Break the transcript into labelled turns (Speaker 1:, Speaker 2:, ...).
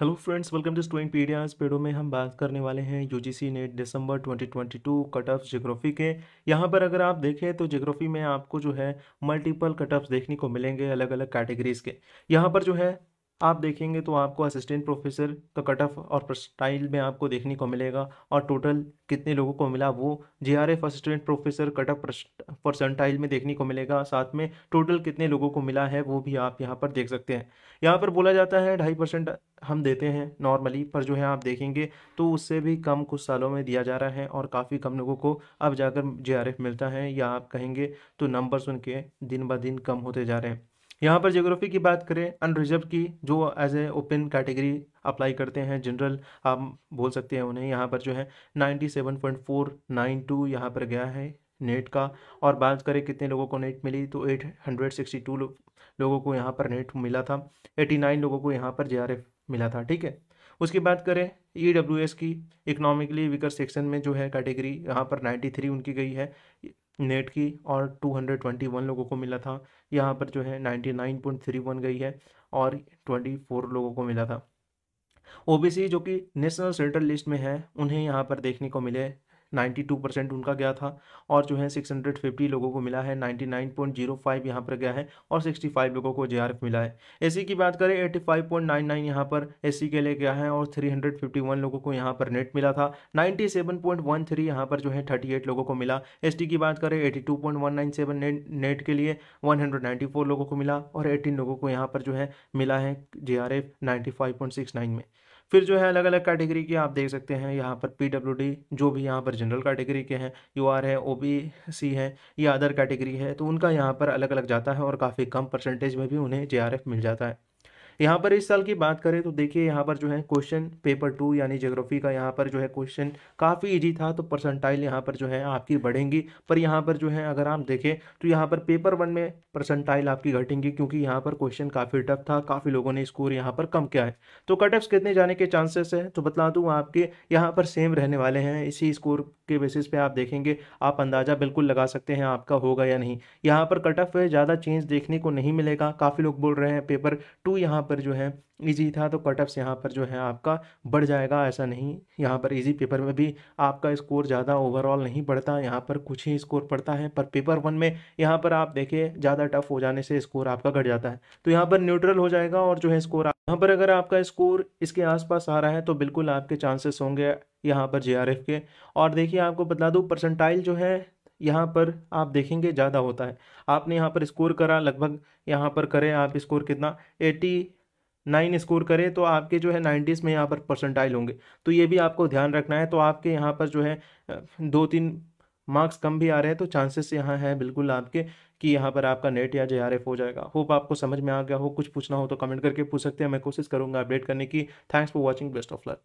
Speaker 1: hello friends welcome to स्टोइंग पीडिया इस पेडो में हम बात करने वाले हैं यूजीसी नेट दिसंबर 2022 कट ऑफ जोग्राफी के यहाँ पर अगर आप देखें तो जिग्राफी में आपको जो है मल्टीपल कट ऑफ देखने को मिलेंगे अलग अलग कैटेगरीज के यहाँ पर जो है आप देखेंगे तो आपको असिस्टेंट प्रोफेसर का कट ऑफ और स्टाइल में आपको देखने को मिलेगा और टोटल कितने लोगों को मिला वो J R F assistant professor cut off percentile में देखने को मिलेगा साथ में टोटल कितने लोगों को मिला है वो भी आप यहाँ पर देख सकते हैं यहाँ पर बोला जाता है ढाई परसेंट हम देते हैं नॉर्मली पर जो है आप देखेंगे तो उससे भी कम कुछ सालों में दिया जा रहा है और काफ़ी कम लोगों को अब जाकर जे मिलता है या आप कहेंगे तो नंबर सुन के दिन ब दिन कम होते जा रहे हैं यहाँ पर जोग्राफी की बात करें अनरिजर्व की जो as a open category apply करते हैं जनरल आप बोल सकते हैं उन्हें यहाँ पर जो है ninety seven point four nine two यहाँ पर गया है नेट का और बात करें कितने लोगों को नेट मिली तो एट हंड्रेड सिक्सटी टू लोगों को यहाँ पर नेट मिला था एटी नाइन लोगों को यहाँ पर जे मिला था ठीक है उसकी बात करें ई डब्ल्यू एस की इकोनॉमिकली वीकर सेक्शन में जो है कैटेगरी यहाँ पर नाइन्टी थ्री उनकी गई है नेट की और 221 लोगों को मिला था यहाँ पर जो है 99.31 गई है और 24 लोगों को मिला था ओबीसी जो कि नेशनल सेंट्रल लिस्ट में है उन्हें यहाँ पर देखने को मिले 92 परसेंट उनका गया था और जो है 650 लोगों को मिला है 99.05 यहाँ पर गया है और 65 लोगों को जे मिला है एस की बात करें 85.99 यहाँ पर एस के लिए गया है और 351 लोगों को यहाँ पर नेट मिला था 97.13 यहाँ पर जो है 38 लोगों को मिला एस की बात करें 82.197 नेट नेट के लिए 194 लोगों को मिला और 18 लोगों को यहाँ पर जो है मिला है जे आर में फिर जो है अलग अलग कैटेगरी की आप देख सकते हैं यहाँ पर पी जो भी यहाँ पर जनरल कैटेगरी के हैं यू आर है ओ बी सी है या अदर कैटेगरी है तो उनका यहाँ पर अलग अलग जाता है और काफ़ी कम परसेंटेज में भी उन्हें जे मिल जाता है यहाँ पर इस साल की बात करें तो देखिए यहाँ पर जो है क्वेश्चन पेपर टू यानी जोग्राफी का यहाँ पर जो है क्वेश्चन काफ़ी ईजी था तो परसेंटाइल यहाँ पर जो है आपकी बढ़ेंगी पर यहाँ पर जो है अगर आप देखें तो यहाँ पर पेपर वन में परसेंटाइल आपकी घटेंगी क्योंकि यहाँ पर क्वेश्चन काफ़ी टफ था काफ़ी लोगों ने स्कोर यहाँ पर कम किया है तो कट ऑफ्स कितने जाने के चांसेस है तो बता दूँ आपके यहाँ पर सेम रहने वाले हैं इसी स्कोर के बेसिस पर आप देखेंगे आप अंदाज़ा बिल्कुल लगा सकते हैं आपका होगा या नहीं यहाँ पर कट ऑफ ज़्यादा चेंज देखने को नहीं मिलेगा काफ़ी लोग बोल रहे हैं पेपर टू यहाँ पर जो है ईजी था तो कटअप्स यहाँ पर जो है आपका बढ़ जाएगा ऐसा नहीं यहाँ पर ईजी पेपर में भी आपका स्कोर ज़्यादा ओवरऑल नहीं बढ़ता यहाँ पर कुछ ही स्कोर पड़ता है पर पेपर वन में यहाँ पर आप देखिए ज़्यादा टफ हो जाने से स्कोर आपका घट जाता है तो यहाँ पर न्यूट्रल हो जाएगा और जो है स्कोर यहाँ पर अगर आपका स्कोर इसके आसपास आ रहा है तो बिल्कुल आपके चांसेस होंगे यहाँ पर जे के और देखिए आपको बता दूँ परसेंटाइल जो है यहाँ पर आप देखेंगे ज़्यादा होता है आपने यहाँ पर स्कोर करा लगभग यहाँ पर करें आप स्कोर कितना एटी नाइन स्कोर करें तो आपके जो है नाइन्टीज़ में यहाँ पर परसेंटाइल होंगे तो ये भी आपको ध्यान रखना है तो आपके यहाँ पर जो है दो तीन मार्क्स कम भी आ रहे हैं तो चांसेस यहाँ है बिल्कुल आपके कि यहाँ पर आपका नेट या जे हो जाएगा होप आपको समझ में आ गया हो कुछ पूछना हो तो कमेंट करके पूछ सकते हैं मैं कोशिश करूँगा अपडेट करने की thanks for watching best of luck